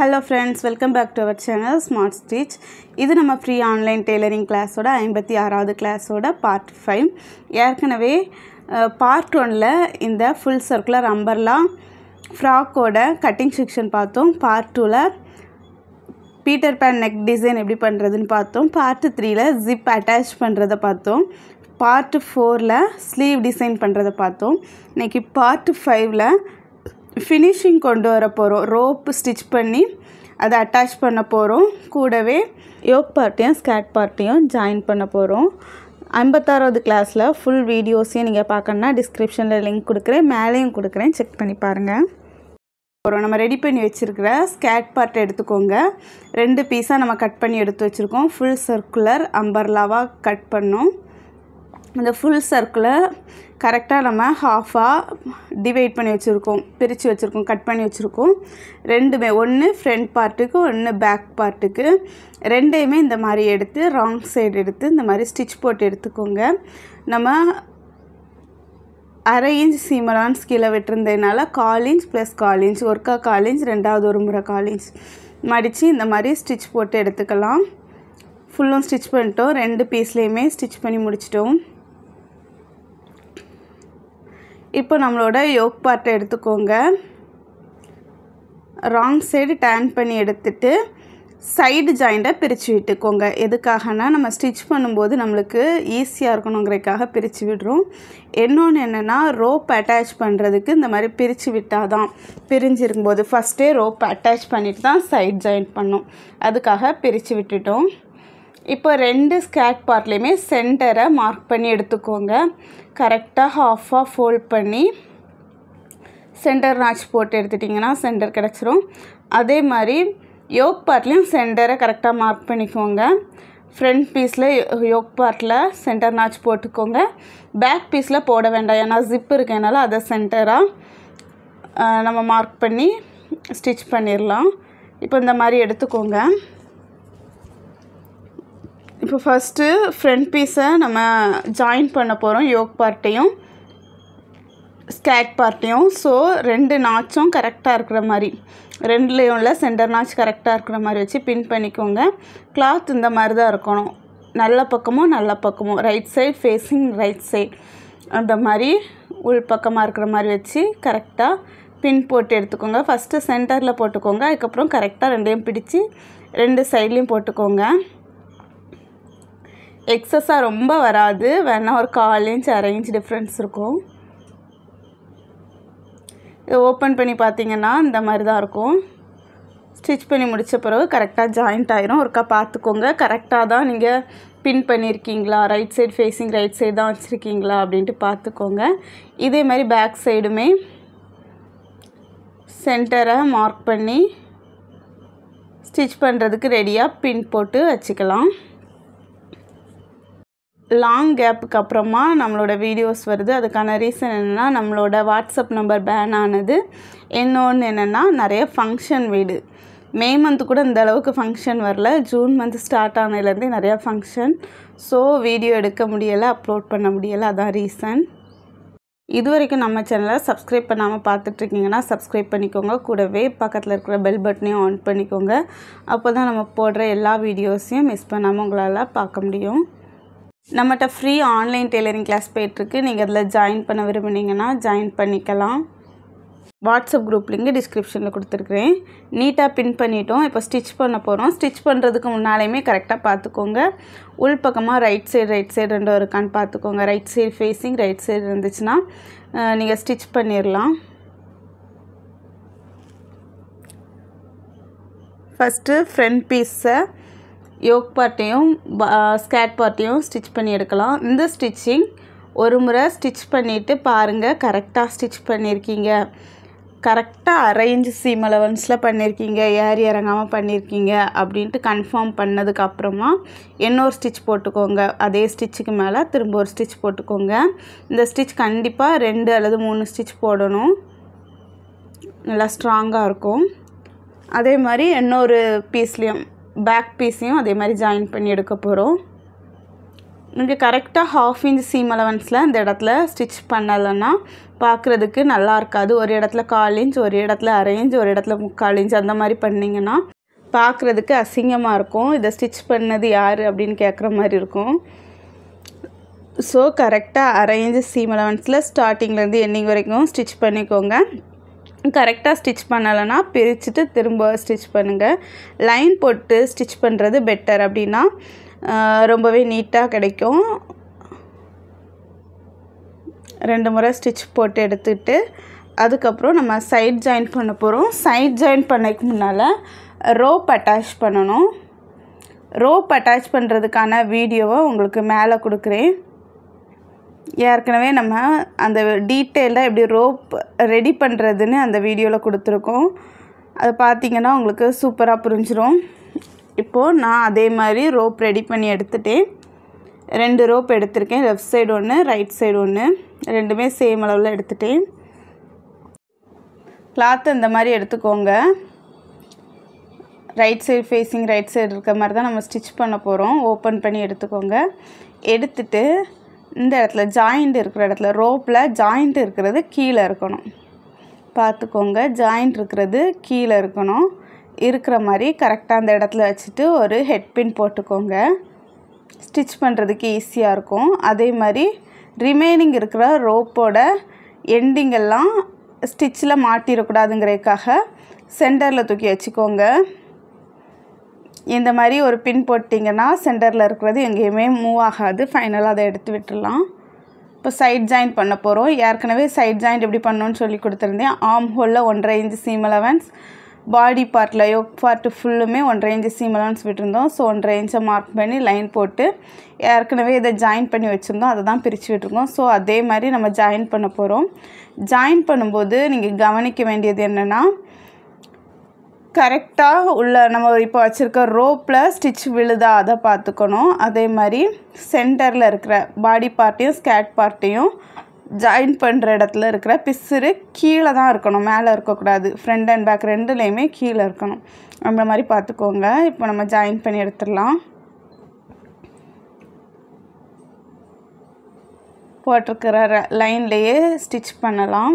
hello friends welcome back to our channel Smart Stitch இது நம்ம free online tailoring கிளாஸோட ஐம்பத்தி ஆறாவது கிளாஸோட பார்ட் ஃபைவ் ஏற்கனவே பார்ட் ஒனில் இந்த ஃபுல் சர்க்குலர் அம்பர்லா ஃப்ராக்கோட கட்டிங் செக்ஷன் பார்த்தோம் பார்ட் டூவில் பீட்டர் பேன் நெக் டிசைன் எப்படி பண்ணுறதுன்னு பார்த்தோம் பார்ட் த்ரீயில் ஜிப் அட்டாச் பண்ணுறதை பார்த்தோம் பார்ட் ஃபோரில் ஸ்லீவ் டிசைன் பண்ணுறதை பார்த்தோம் இன்றைக்கி பார்ட் ஃபைவ்ல ஃபினிஷிங் கொண்டு வர போகிறோம் ரோப்பு ஸ்டிச் பண்ணி அதை அட்டாச் பண்ண போகிறோம் கூடவே யோக் பார்ட்டியும் ஸ்கேட் பார்ட்டையும் ஜாயின் பண்ண போகிறோம் ஐம்பத்தாறாவது கிளாஸில் ஃபுல் வீடியோஸையும் நீங்கள் பார்க்கணுன்னா டிஸ்கிரிப்ஷனில் லிங்க் கொடுக்குறேன் மேலேயும் கொடுக்குறேன் செக் பண்ணி பாருங்கள் அப்புறம் நம்ம ரெடி பண்ணி வச்சுருக்கிற ஸ்கேட் பார்ட் எடுத்துக்கோங்க ரெண்டு பீஸாக நம்ம கட் பண்ணி எடுத்து வச்சுருக்கோம் ஃபுல் சர்க்குலர் அம்பர்லாவாக கட் பண்ணோம் இந்த ஃபுல் சர்க்கிளை கரெக்டாக நம்ம ஹாஃபாக டிவைட் பண்ணி வச்சுருக்கோம் பிரித்து வச்சுருக்கோம் கட் பண்ணி வச்சுருக்கோம் ரெண்டுமே ஒன்று ஃப்ரண்ட் பார்ட்டுக்கு ஒன்று பேக் பார்ட்டுக்கு ரெண்டையுமே இந்த மாதிரி எடுத்து ராங் சைடு எடுத்து இந்த மாதிரி ஸ்டிச் போட்டு எடுத்துக்கோங்க நம்ம அரை இன்ச் சீமரான்ஸ் கீழே விட்டுருந்ததுனால கால் இன்ச் ப்ளஸ் கால் இன்ச் ஒர்க்கா கால் இன்ச் ரெண்டாவது ஒரு முறை கால் இன்ச் மடித்து இந்த மாதிரி ஸ்டிச் போட்டு எடுத்துக்கலாம் ஃபுல்லும் ஸ்டிச் பண்ணிட்டோம் ரெண்டு பீஸ்லேயுமே ஸ்டிச் பண்ணி முடிச்சிட்டோம் இப்போ நம்மளோட யோக் பார்ட்டை எடுத்துக்கோங்க ராங் சைடு டேன் பண்ணி எடுத்துட்டு சைடு ஜாயிண்ட்டை பிரித்து விட்டுக்கோங்க எதுக்காகனா நம்ம ஸ்டிச் பண்ணும்போது நம்மளுக்கு ஈஸியாக இருக்கணுங்கிறதுக்காக பிரித்து விடுறோம் இன்னொன்று என்னென்னா ரோப் அட்டாச் பண்ணுறதுக்கு இந்த மாதிரி பிரித்து விட்டால் தான் பிரிஞ்சிருக்கும்போது ஃபஸ்ட்டே ரோப் அட்டாச் பண்ணிட்டு தான் சைட் ஜாயின் பண்ணும் அதுக்காக பிரித்து விட்டுட்டோம் இப்போ ரெண்டு ஸ்கேட் பார்ட்லேயுமே சென்டரை மார்க் பண்ணி எடுத்துக்கோங்க கரெக்டாக ஹாஃபாக ஃபோல்ட் பண்ணி சென்டர் நாச் போட்டு எடுத்துட்டிங்கன்னா சென்டர் கிடச்சிரும் அதே மாதிரி யோக் பார்ட்லேயும் சென்டரை கரெக்டாக மார்க் பண்ணிக்கோங்க ஃப்ரண்ட் பீஸில் யோக் பார்ட்டில் சென்டர் நாச் போட்டுக்கோங்க பேக் பீஸில் போட வேண்டாம் ஏன்னா ஜிப் இருக்கனால அதை சென்டராக நம்ம மார்க் பண்ணி ஸ்டிச் பண்ணிடலாம் இப்போ இந்த மாதிரி எடுத்துக்கோங்க இப்போ ஃபஸ்ட்டு ஃப்ரண்ட் பீஸை நம்ம ஜாயின் பண்ண போகிறோம் யோக் பார்ட்டையும் ஸ்கேட் பார்ட்டையும் ஸோ ரெண்டு நாச்சும் கரெக்டாக இருக்கிற மாதிரி ரெண்டுலேயும் உள்ள சென்டர் நாச் கரெக்டாக இருக்கிற மாதிரி வச்சு பின் பண்ணிக்கோங்க கிளாத் இந்த மாதிரி தான் இருக்கணும் நல்ல பக்கமும் நல்ல பக்கமும் right side facing right side அந்த மாதிரி உள் பக்கமாக இருக்கிற மாதிரி வச்சு கரெக்டாக பின் போட்டு எடுத்துக்கோங்க ஃபஸ்ட்டு சென்டரில் போட்டுக்கோங்க அதுக்கப்புறம் கரெக்டாக ரெண்டையும் பிடிச்சி ரெண்டு சைட்லேயும் போட்டுக்கோங்க எக்ஸஸாக ரொம்ப வராது வேணால் ஒரு கால் இன்ச் அரை இன்ச் டிஃப்ரென்ஸ் இருக்கும் இதை ஓப்பன் பண்ணி பார்த்தீங்கன்னா இந்த மாதிரி தான் இருக்கும் ஸ்டிச் பண்ணி முடித்த பிறகு கரெக்டாக ஜாயிண்ட் ஆகிரும் ஒருக்கா பார்த்துக்கோங்க கரெக்டாக தான் நீங்கள் பின் பண்ணியிருக்கீங்களா right side facing right side தான் வச்சுருக்கீங்களா அப்படின்ட்டு பார்த்துக்கோங்க இதே மாதிரி பேக் சைடுமே சென்டரை மார்க் பண்ணி ஸ்டிச் பண்ணுறதுக்கு ரெடியாக பின் போட்டு வச்சுக்கலாம் லாங் கேப்புக்கு அப்புறமா நம்மளோட வீடியோஸ் வருது அதுக்கான ரீசன் என்னென்னா நம்மளோட வாட்ஸ்அப் நம்பர் பேன் ஆனது இன்னொன்று என்னென்னா நிறைய ஃபங்க்ஷன் வீடு மே மந்த்து கூட இந்த அளவுக்கு ஃபங்க்ஷன் வரல ஜூன் மந்த் ஸ்டார்ட் ஆனதுலேருந்தே நிறையா ஃபங்க்ஷன் ஸோ வீடியோ எடுக்க முடியலை அப்லோட் பண்ண முடியலை அதான் ரீசன் இது வரைக்கும் நம்ம சேனலை சப்ஸ்கிரைப் பண்ணாமல் பார்த்துட்ருக்கீங்கன்னா சப்ஸ்கிரைப் பண்ணிக்கோங்க கூடவே பக்கத்தில் இருக்கிற பெல் பட்டனையும் ஆன் பண்ணிக்கோங்க அப்போ தான் நம்ம போடுற எல்லா வீடியோஸையும் மிஸ் பண்ணாமல் உங்களால் பார்க்க முடியும் நம்மகிட்ட ஃப்ரீ ஆன்லைன் டெய்லரிங் கிளாஸ் போயிட்டுருக்கு நீங்கள் அதில் ஜாயின் பண்ண விரும்புனீங்கன்னா ஜாயின் பண்ணிக்கலாம் வாட்ஸ்அப் குரூப் லிங்கு டிஸ்கிரிப்ஷனில் கொடுத்துருக்குறேன் நீட்டாக பின் பண்ணிட்டோம் இப்போ ஸ்டிச் பண்ண போகிறோம் ஸ்டிச் பண்ணுறதுக்கு முன்னாலேயுமே கரெக்டாக பார்த்துக்கோங்க உள்பக்கமாக ரைட் சைடு ரைட் சைடு ரெண்டும் இருக்கான்னு பார்த்துக்கோங்க right side facing right side இருந்துச்சுன்னா நீங்கள் ஸ்டிச் பண்ணிடலாம் ஃபஸ்ட்டு ஃப்ரண்ட் பீஸை யோக் பார்ட்டையும் ஸ்கேட் பார்ட்டையும் ஸ்டிச் பண்ணி எடுக்கலாம் இந்த ஸ்டிச்சிங் ஒரு முறை ஸ்டிச் பண்ணிவிட்டு பாருங்கள் கரெக்டாக ஸ்டிச் பண்ணியிருக்கீங்க கரெக்டாக அரேஞ்ச் சீம் அலவன்ஸில் பண்ணியிருக்கீங்க ஏறி இறங்காமல் பண்ணியிருக்கீங்க அப்படின்ட்டு கன்ஃபார்ம் பண்ணதுக்கப்புறமா இன்னொரு ஸ்டிச் போட்டுக்கோங்க அதே ஸ்டிச்சுக்கு மேலே திரும்ப ஒரு ஸ்டிச் போட்டுக்கோங்க இந்த ஸ்டிச் கண்டிப்பாக ரெண்டு அல்லது மூணு ஸ்டிச் போடணும் நல்லா ஸ்ட்ராங்காக இருக்கும் அதே மாதிரி இன்னொரு பீஸ்லேயும் பேக் பீஸையும் அதே மாதிரி ஜாயின் பண்ணி எடுக்க போகிறோம் இங்கே கரெக்டாக ஹாஃப் இன்ச் சீம் அலவன்ஸில் இந்த இடத்துல ஸ்டிச் பண்ணலைன்னா பார்க்குறதுக்கு நல்லா இருக்காது ஒரு இடத்துல கால் இன்ச் ஒரு இடத்துல அரை இன்ச் ஒரு இடத்துல முக்கால் இன்ச் அந்த மாதிரி பண்ணிங்கன்னா பார்க்குறதுக்கு அசிங்கமாக இருக்கும் இதை ஸ்டிச் பண்ணது யார் அப்படின்னு கேட்குற மாதிரி இருக்கும் ஸோ கரெக்டாக அரை இன்ச் சீம் அலவன்ஸில் ஸ்டார்டிங்லேருந்து என்னிங் வரைக்கும் ஸ்டிச் பண்ணிக்கோங்க கரெக்டாக ஸ்டிச் பண்ணலைன்னா பிரிச்சுட்டு திரும்ப ஸ்டிச் பண்ணுங்கள் லைன் போட்டு ஸ்டிச் பண்ணுறது பெட்டர் அப்படின்னா ரொம்பவே நீட்டாக கிடைக்கும் ரெண்டு முறை ஸ்டிச் போட்டு எடுத்துகிட்டு அதுக்கப்புறம் நம்ம சைட் ஜாயின் பண்ண போகிறோம் சைட் ஜாயின் பண்ணக்கு முன்னால் ரோப் அட்டாச் பண்ணணும் ரோப் அட்டாச் பண்ணுறதுக்கான வீடியோவை உங்களுக்கு மேலே கொடுக்குறேன் ஏற்கனவே நம்ம அந்த டீட்டெயில்டாக எப்படி ரோப் ரெடி பண்ணுறதுன்னு அந்த வீடியோவில் கொடுத்துருக்கோம் அதை பார்த்திங்கன்னா உங்களுக்கு சூப்பராக புரிஞ்சிடும் இப்போது நான் அதே மாதிரி ரோப் ரெடி பண்ணி எடுத்துட்டேன் ரெண்டு ரோப் எடுத்திருக்கேன் லெஃப்ட் சைடு ஒன்று ரைட் சைடு ஒன்று ரெண்டுமே சேம் அளவில் எடுத்துட்டேன் கிளாத் இந்த மாதிரி எடுத்துக்கோங்க right side facing right side இருக்க மாதிரி தான் நம்ம ஸ்டிச் பண்ண போகிறோம் ஓப்பன் பண்ணி எடுத்துக்கோங்க எடுத்துட்டு இந்த இடத்துல ஜாயிண்ட் இருக்கிற இடத்துல ரோப்பில் ஜாயிண்ட் இருக்கிறது கீழே இருக்கணும் பார்த்துக்கோங்க ஜாயிண்ட் இருக்கிறது கீழே இருக்கணும் இருக்கிற மாதிரி கரெக்டாக அந்த இடத்துல வச்சுட்டு ஒரு ஹெட்பின் போட்டுக்கோங்க ஸ்டிச் பண்ணுறதுக்கு ஈஸியாக இருக்கும் அதே மாதிரி ரிமைனிங் இருக்கிற ரோப்போட எண்டிங்கெல்லாம் ஸ்டிச்சில் மாட்டிடக்கூடாதுங்கிறதுக்காக சென்டரில் தூக்கி வச்சுக்கோங்க இந்த மாதிரி ஒரு பின் போட்டிங்கன்னா சென்டரில் இருக்கிறது எங்கேயுமே மூவ் ஆகாது ஃபைனலாக அதை எடுத்து விட்டுடலாம் இப்போ சைட் ஜாயின் பண்ண போகிறோம் ஏற்கனவே சைட் ஜாயின் எப்படி பண்ணணும்னு சொல்லி கொடுத்துருந்தேன் ஆம் ஹோலில் ஒன்றரை இன்ச்சு சீம் அலவன்ஸ் பாடி பார்ட்டில் யோக் பார்ட்டு ஃபுல்லுமே ஒன்றரை இன்ச்சு சீம் அலவன்ஸ் விட்டுருந்தோம் ஸோ ஒன்றரை இன்ச்சை மார்க் பண்ணி லைன் போட்டு ஏற்கனவே இதை ஜாயின் பண்ணி வச்சுருந்தோம் அதை தான் பிரித்து விட்டுருக்கோம் ஸோ அதே மாதிரி நம்ம ஜாயின் பண்ண போகிறோம் ஜாயின் பண்ணும்போது நீங்கள் கவனிக்க வேண்டியது என்னென்னா கரெக்டாக உள்ள நம்ம இப்போ வச்சுருக்க ரோப்பில் ஸ்டிச் விழுதா அதை பார்த்துக்கணும் அதே மாதிரி சென்டரில் இருக்கிற பாடி பார்ட்டையும் ஸ்கேட் பார்ட்டையும் ஜாயின் பண்ணுற இடத்துல இருக்கிற பிசுறு கீழே தான் இருக்கணும் மேலே இருக்கக்கூடாது ஃப்ரண்ட் அண்ட் பேக் ரெண்டுலேயுமே கீழே இருக்கணும் அந்த மாதிரி பார்த்துக்கோங்க இப்போ நம்ம ஜாயின் பண்ணி எடுத்துடலாம் போட்டிருக்கிற லைன்லேயே ஸ்டிச் பண்ணலாம்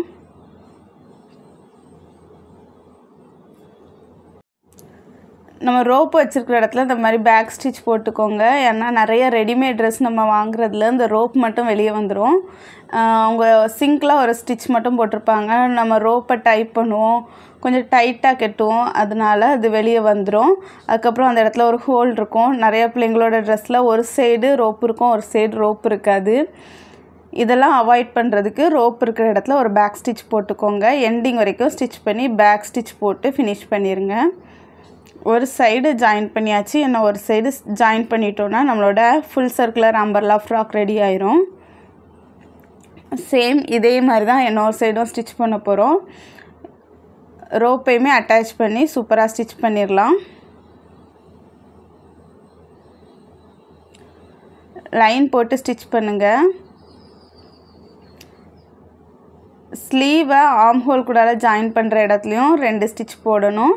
நம்ம ரோப் வச்சுருக்கிற இடத்துல இந்த மாதிரி பேக் ஸ்டிச் போட்டுக்கோங்க ஏன்னா நிறைய ரெடிமேட் ட்ரெஸ் நம்ம வாங்குறதுல இந்த ரோப் மட்டும் வெளியே வந்துடும் அவங்க சிங்கில் ஒரு ஸ்டிச் மட்டும் போட்டிருப்பாங்க நம்ம ரோப்பை டைப் பண்ணுவோம் கொஞ்சம் டைட்டாக கெட்டுவோம் அதனால் அது வெளியே வந்துடும் அதுக்கப்புறம் அந்த இடத்துல ஒரு ஹோல் இருக்கும் நிறைய பிள்ளைங்களோட ட்ரெஸ்ஸில் ஒரு சைடு ரோப் இருக்கும் ஒரு சைடு ரோப் இருக்காது இதெல்லாம் அவாய்ட் பண்ணுறதுக்கு ரோப் இருக்கிற இடத்துல ஒரு பேக் ஸ்டிச் போட்டுக்கோங்க எண்டிங் வரைக்கும் ஸ்டிச் பண்ணி பேக் ஸ்டிச் போட்டு ஃபினிஷ் பண்ணிடுங்க ஒரு சைடு ஜாயின் பண்ணியாச்சு என்ன ஒரு சைடு ஜாயின் பண்ணிட்டோம்னா நம்மளோட full circular umbrella frock ready ஆயிரும் சேம் இதே மாதிரி தான் இன்னொரு சைடும் ஸ்டிச் பண்ண போகிறோம் ரோப்பையுமே அட்டாச் பண்ணி சூப்பராக ஸ்டிச் பண்ணிடலாம் லைன் போட்டு ஸ்டிச் பண்ணுங்கள் ஸ்லீவை ஆம் ஹோல் கூடால ஜாயின் பண்ணுற இடத்துலையும் ரெண்டு ஸ்டிச் போடணும்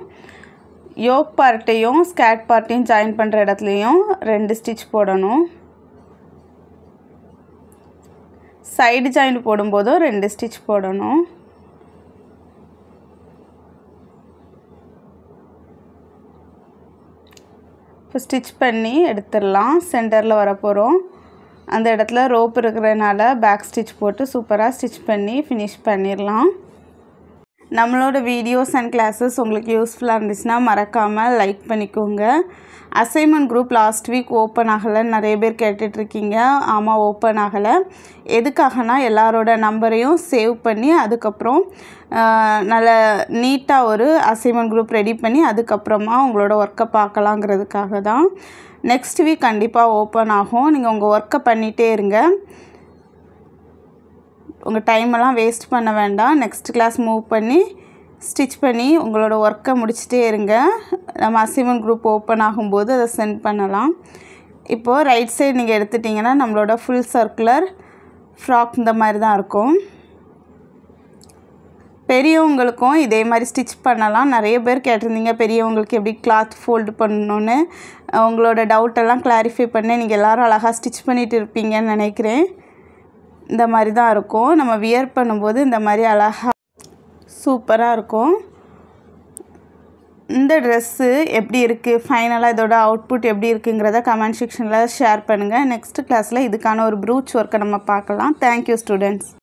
யோக் பார்ட்டையும் ஸ்கேட் பார்ட்டையும் ஜாயின் பண்ணுற இடத்துலையும் ரெண்டு ஸ்டிச் போடணும் சைடு ஜாயின் போடும்போதும் ரெண்டு ஸ்டிச் போடணும் இப்போ ஸ்டிச் பண்ணி எடுத்துடலாம் சென்டரில் வரப்போகிறோம் அந்த இடத்துல ரோப் இருக்கிறதுனால பேக் ஸ்டிச் போட்டு சூப்பராக ஸ்டிச் பண்ணி ஃபினிஷ் பண்ணிடலாம் நம்மளோட வீடியோஸ் அண்ட் கிளாஸஸ் உங்களுக்கு யூஸ்ஃபுல்லாக இருந்துச்சுன்னா மறக்காமல் லைக் பண்ணிக்கோங்க assignment group last week open ஆகலைன்னு நிறைய பேர் கேட்டுட்ருக்கீங்க ஆமாம் ஓப்பன் ஆகலை எதுக்காகனா எல்லாரோட நம்பரையும் சேவ் பண்ணி அதுக்கப்புறம் நல்ல நீட்டாக ஒரு அசைன்மெண்ட் குரூப் ரெடி பண்ணி அதுக்கப்புறமா உங்களோட ஒர்க்கை பார்க்கலாங்கிறதுக்காக தான் நெக்ஸ்ட் வீக் கண்டிப்பாக ஓப்பன் ஆகும் நீங்கள் உங்கள் ஒர்க்கை பண்ணிகிட்டே இருங்க உங்கள் டைமெல்லாம் வேஸ்ட் பண்ண வேண்டாம் நெக்ஸ்ட் கிளாஸ் மூவ் பண்ணி ஸ்டிச் பண்ணி உங்களோட ஒர்க்கை முடிச்சுட்டே இருங்க நம்ம அசிமன் குரூப் ஓப்பன் ஆகும்போது அதை சென்ட் பண்ணலாம் இப்போது ரைட் சைடு நீங்கள் எடுத்துட்டிங்கன்னா நம்மளோட ஃபுல் சர்க்குலர் ஃப்ராக் இந்த மாதிரி தான் இருக்கும் பெரியவங்களுக்கும் இதே மாதிரி ஸ்டிச் பண்ணலாம் நிறைய பேர் கேட்டிருந்தீங்க பெரியவங்களுக்கு எப்படி கிளாத் ஃபோல்டு பண்ணணுன்னு உங்களோட டவுட்டெல்லாம் கிளாரிஃபை பண்ண நீங்கள் எல்லோரும் அழகாக ஸ்டிச் பண்ணிகிட்டு இருப்பீங்கன்னு நினைக்கிறேன் இந்த மாதிரி தான் இருக்கும் நம்ம வியர் பண்ணும்போது இந்த மாதிரி அழகாக சூப்பராக இருக்கும் இந்த ட்ரெஸ்ஸு எப்படி இருக்குது ஃபைனலாக இதோட அவுட்புட் எப்படி இருக்குங்கிறத கமெண்ட் செக்ஷனில் ஷேர் பண்ணுங்கள் நெக்ஸ்ட் கிளாஸில் இதுக்கான ஒரு ப்ரூச் ஒர்க்கை நம்ம பார்க்கலாம் தேங்க்யூ ஸ்டூடெண்ட்ஸ்